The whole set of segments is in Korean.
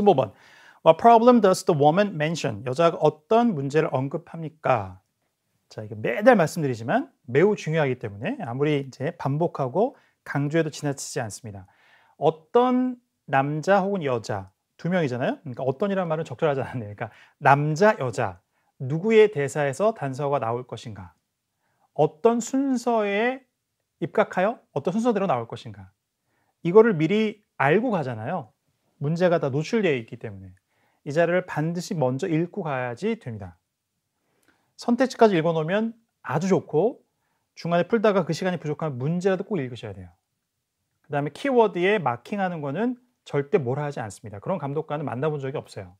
15번. What problem does the woman mention? 여자가 어떤 문제를 언급합니까? 자, 이게 매달 말씀드리지만 매우 중요하기 때문에 아무리 이제 반복하고 강조해도 지나치지 않습니다. 어떤 남자 혹은 여자 두 명이잖아요. 그러니까 어떤이란 말은 적절하지 않네요. 그러니까 남자, 여자 누구의 대사에서 단서가 나올 것인가? 어떤 순서에 입각하여 어떤 순서대로 나올 것인가? 이거를 미리 알고 가잖아요. 문제가 다 노출되어 있기 때문에 이 자료를 반드시 먼저 읽고 가야지 됩니다. 선택지까지 읽어놓으면 아주 좋고 중간에 풀다가 그 시간이 부족하면 문제라도 꼭 읽으셔야 돼요. 그 다음에 키워드에 마킹하는 거는 절대 뭐라 하지 않습니다. 그런 감독관은 만나본 적이 없어요.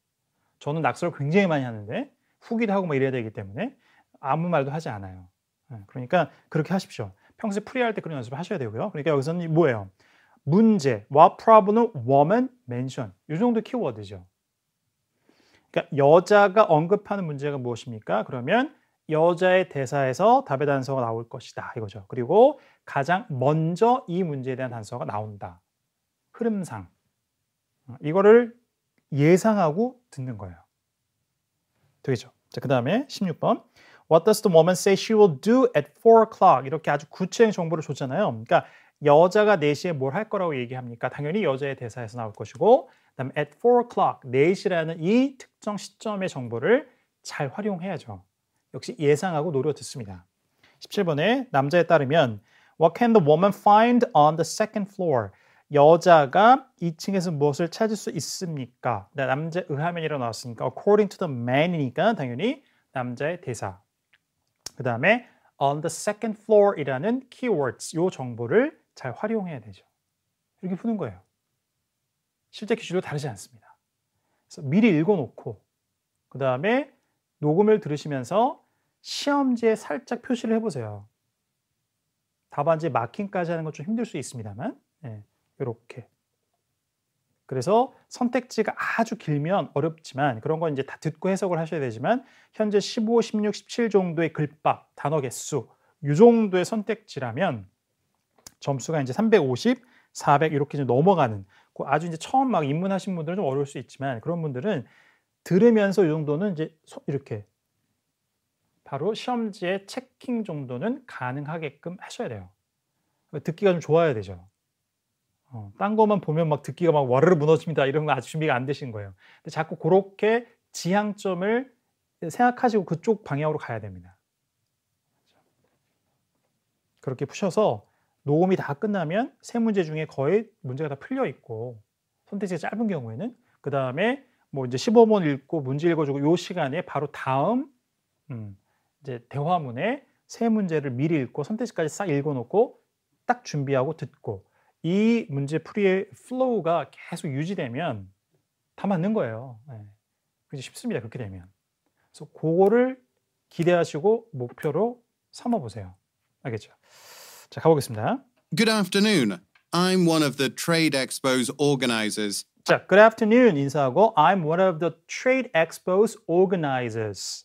저는 낙서를 굉장히 많이 하는데 후기도 하고 뭐 이래야 되기 때문에 아무 말도 하지 않아요. 예, 그러니까 그렇게 하십시오. 평소에 프리할 때 그런 연습을 하셔야 되고요. 그러니까 여기서는 뭐예요? 문제, what problem은 woman mention. 이 정도 키워드죠. 그러니까 여자가 언급하는 문제가 무엇입니까? 그러면 여자의 대사에서 답의 단서가 나올 것이다 이거죠. 그리고 가장 먼저 이 문제에 대한 단서가 나온다. 흐름상 이거를 예상하고 듣는 거예요. 되겠죠? 자, 그 다음에 16번 What does the woman say she will do at 4 o'clock? 이렇게 아주 구체적인 정보를 줬잖아요. 그러니까 여자가 4시에 뭘 할 거라고 얘기합니까? 당연히 여자의 대사에서 나올 것이고 그다음 at 4 o'clock 4시라는 이 특정 시점의 정보를 잘 활용해야죠. 역시 예상하고 노려듣습니다 17번에 남자에 따르면 What can the woman find on the second floor? 여자가 2층에서 무엇을 찾을 수 있습니까? 네, 남자 의하면이라 나왔으니까 according to the man이니까 당연히 남자의 대사. 그 다음에 on the second floor이라는 keywords 이 정보를 잘 활용해야 되죠. 이렇게 푸는 거예요. 실제 기출도 다르지 않습니다. 그래서 미리 읽어놓고 그 다음에 녹음을 들으시면서 시험지에 살짝 표시를 해보세요. 답안지 마킹까지 하는 건 좀 힘들 수 있습니다만 네, 예, 이렇게 그래서 선택지가 아주 길면 어렵지만 그런 건 이제 다 듣고 해석을 하셔야 되지만 현재 15, 16, 17 정도의 글밥, 단어 개수 이 정도의 선택지라면 점수가 이제 350, 400 이렇게 좀 넘어가는 그 아주 이제 처음 막 입문하신 분들은 좀 어려울 수 있지만 그런 분들은 들으면서 이 정도는 이제 이렇게 바로 시험지의 체킹 정도는 가능하게끔 하셔야 돼요. 그러니까 듣기가 좀 좋아야 되죠. 어, 딴 것만 보면 막 듣기가 막 와르르 무너집니다. 이런 거 아직 준비가 안 되신 거예요. 자꾸 그렇게 지향점을 생각하시고 그쪽 방향으로 가야 됩니다. 그렇게 푸셔서 녹음이 다 끝나면 세 문제 중에 거의 문제가 다 풀려 있고 선택지가 짧은 경우에는 그 다음에 뭐 이제 15번 읽고 문제 읽어주고 요 시간에 바로 다음 음, 이제 대화문에 세 문제를 미리 읽고 선택지까지 싹 읽어놓고 딱 준비하고 듣고 이 문제 풀이의 플로우가 계속 유지되면 다 맞는 거예요. 네. 그게 쉽습니다. 그렇게 되면. 그래서 그거를 기대하시고 목표로 삼아 보세요. 알겠죠? 자, 가보겠습니다. Good afternoon. I'm one of the Trade Expo's organizers. 자, good afternoon 인사하고 I'm one of the Trade Expo's organizers.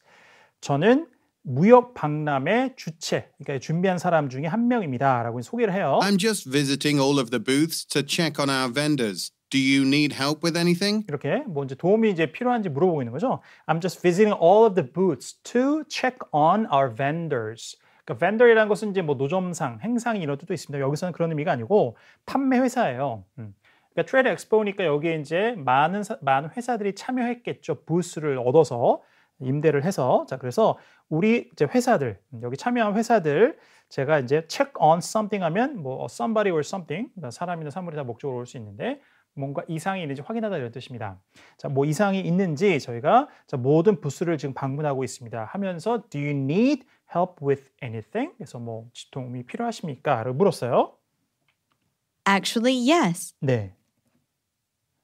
저는 무역 박람회 주체, 그러니까 준비한 사람 중에 한 명입니다라고 소개를 해요. I'm just visiting all of the booths to check on our vendors. Do you need help with anything? 이렇게 뭐 이제 도움이 이제 필요한지 물어보고 있는 거죠. I'm just visiting all of the booths to check on our vendors. 그러니까 vendor이라는 것은 이제 뭐 노점상, 행상 이런 뜻도 있습니다. 여기서는 그런 의미가 아니고 판매 회사예요. 음. 그러니까 트레드 엑스포니까 여기에 이제 많은 사, 많은 회사들이 참여했겠죠. 부스를 얻어서 임대를 해서 자 그래서 우리 이제 회사들 음, 여기 참여한 회사들 제가 이제 check on something 하면 뭐 somebody or something 그러니까 사람이나 사물이 다 목적으로 올 수 있는데 뭔가 이상이 있는지 확인하다 이런 뜻입니다. 자, 뭐 이상이 있는지 저희가 자, 모든 부스를 지금 방문하고 있습니다. 하면서 do you need help with anything? 그래서 뭐 도움이 필요하십니까? 라 물었어요. Actually, yes. 네.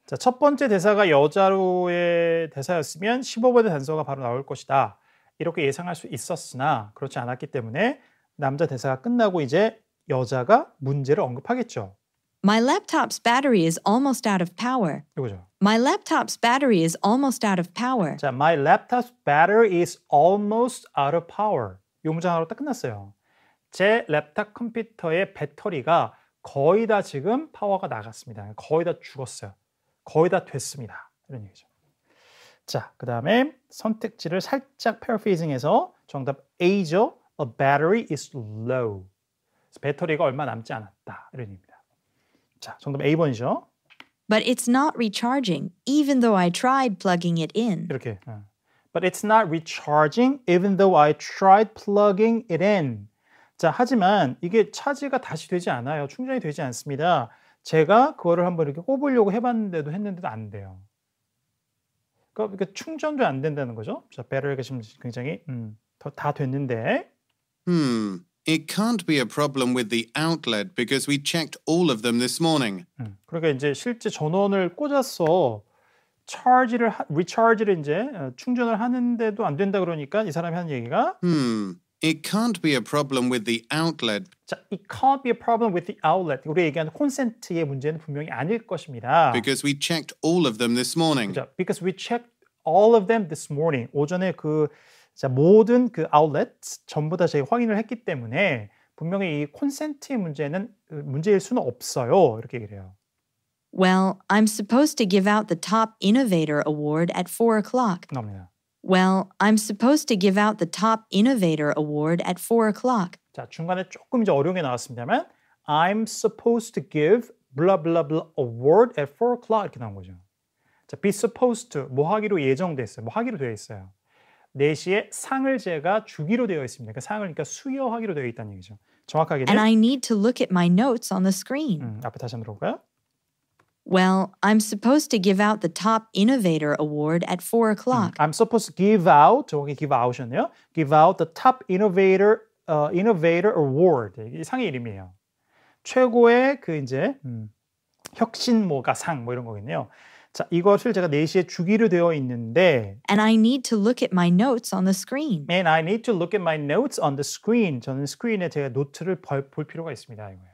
자, 첫 번째 대사가 여자로의 대사였으면 15번의 단서가 바로 나올 것이다. 이렇게 예상할 수 있었으나 그렇지 않았기 때문에 남자 대사가 끝나고 이제 여자가 문제를 언급하겠죠. My laptop's battery is almost out of power. 이거죠. My laptop's battery is almost out of power. 자, my laptop's battery is almost out of power. 요 문장 하나로 딱 끝났어요. 제 랩탑 컴퓨터의 배터리가 거의 다 지금 파워가 나갔습니다. 거의 다 죽었어요. 거의 다 됐습니다. 이런 얘기죠. 자, 그 다음에 선택지를 살짝 p a r a p 해서 정답 A죠. A battery is low. 배터리가 얼마 남지 않았다. 이런 얘기입니다. 자, 정답 A번이죠. But it's not recharging, even though I tried plugging it in. 이렇게. 어. but it's not recharging even though I tried plugging it in. 자, 하지만 이게 차지가 다시 되지 않아요. 충전이 되지 않습니다. 제가 그거를 한번 이렇게 꼽으려고 해봤는데도 했는데도 안 돼요. 그러니까 충전도 안 된다는 거죠. 자, 배럴가 지금 굉장히 음, 다 됐는데. Hmm. It can't be a problem with the outlet because we checked all of them this morning. 음, 그러니까 이제 실제 전원을 꽂아서 charge를 recharge를 이제 충전을 하는데도 안 된다 그러니까 이 사람이 한 얘기가 음. It can't be a problem with the outlet. 자, it can't be a problem with the outlet. 우리 얘기하는 콘센트의 문제는 분명히 아닐 것입니다. Because we checked all of them this morning. 자, because we checked all of them this morning. 오전에 그 자, 모든 그 outlet 전부 다 저희 확인을 했기 때문에 분명히 이 콘센트의 문제는 문제일 수는 없어요. 이렇게 얘기해요. Well, I'm supposed to give out the Top Innovator Award at 4 o'clock. No, oh, well, I'm supposed to give out the Top Innovator Award at 4 o'clock. 자, 중간에 조금 이제 어려운 게 나왔습니다만 I'm supposed to give blah blah blah award at 4 o'clock 이렇게 나온 거죠. 자, be supposed to 뭐 하기로 예정돼 있어요. 뭐 하기로 되어 있어요. 4시에 상을 제가 주기로 되어 있습니다. 그 상을 그러니까 수여하기로 되어 있다는 얘기죠. 정확하게는 And I need to look at my notes on the screen. 음, 앞에 다시 한번 들어볼까요? Well, I'm supposed to give out the Top Innovator Award at 4 mm, o'clock. I'm supposed to give out, 여기 give out 하셨네요. Give out the Top Innovator, uh, Innovator Award. 이게 상의 이름이에요. 최고의 그 이제 음, 혁신모가 상뭐 이런 거겠네요. 자, 이것을 제가 4시에 주기로 되어 있는데 And I need to look at my notes on the screen. And I need to look at my notes on the screen. 저는 스크린에 제가 노트를 볼, 볼 필요가 있습니다. 이거예요.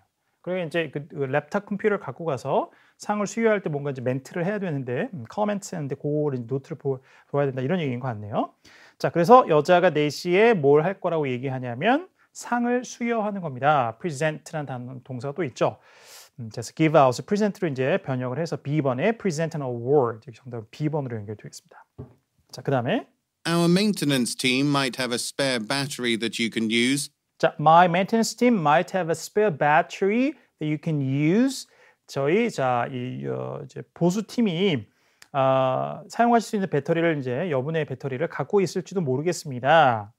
그리고 이제 그, 그 랩탑 컴퓨터를 갖고 가서 상을 수여할 때 뭔가 이제 멘트를 해야 되는데 커멘트 음, 하는데 그걸 노트를 보, 보아야 된다 이런 얘기인 것 같네요. 자, 그래서 여자가 4시에 뭘 할 거라고 얘기하냐면 상을 수여하는 겁니다. present라는 동사가 또 있죠. 음, 그래서 give out, present로 이제 변형을 해서 B번에 present an award, 정답 B번으로 연결되겠습니다. 자, 그 다음에 Our maintenance team might have a spare battery that you can use. 자, my maintenance team might have a spare battery that you can use. 저희 자, 이 어, 이제 보수 팀이 어, 사용하실 수 있는 배터리를 이제 여분의 배터리를 갖고 있을지도 모르겠습니다.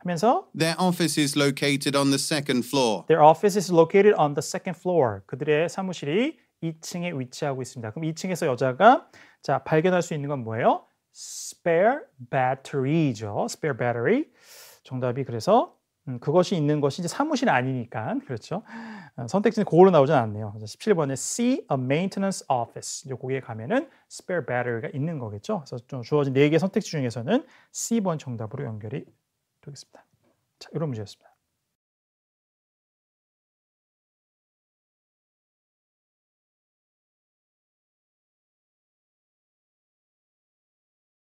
하면서 Their office is located on the second floor. their office is located on the second floor. 그들의 사무실이 2층에 위치하고 있습니다. 그럼 2층에서 여자가 자, 발견할 수 있는 건 뭐예요? spare battery죠. spare battery. 정답이 그래서 음, 그것이 있는 것이 이제 사무실 아니니까 그렇죠. 어, 선택지는 그걸로 나오진 않네요. 17번에 see a maintenance office. 이기에 가면은 spare battery가 있는 거겠죠. 그래서 좀 주어진 네개 선택지 중에서는 C번 정답으로 연결이 되겠습니다. 자, 이런 문제였습니다.